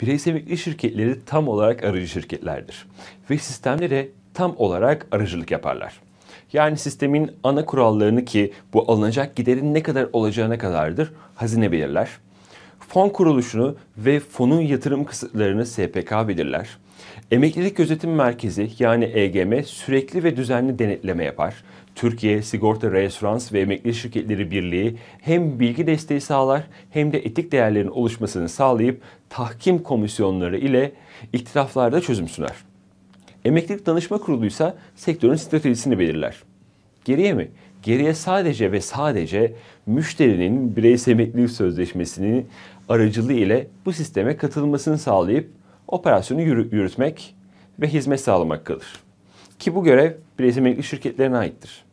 Bireysel emekli şirketleri tam olarak aracı şirketlerdir ve sistemlere tam olarak aracılık yaparlar. Yani sistemin ana kurallarını ki bu alınacak giderin ne kadar olacağına kadardır hazine belirler Fon kuruluşunu ve fonun yatırım kısıtlarını SPK belirler. Emeklilik Gözetim Merkezi yani EGM sürekli ve düzenli denetleme yapar. Türkiye Sigorta Referans ve Emekli Şirketleri Birliği hem bilgi desteği sağlar hem de etik değerlerin oluşmasını sağlayıp tahkim komisyonları ile ihtilaflarda çözüm sunar. Emeklilik Danışma Kurulu ise sektörün stratejisini belirler. Geriye mi? Geriye sadece ve sadece müşterinin bireysel emeklilik sözleşmesinin aracılığı ile bu sisteme katılmasını sağlayıp operasyonu yürütmek ve hizmet sağlamak kalır. Ki bu görev bireysel emeklilik şirketlerine aittir.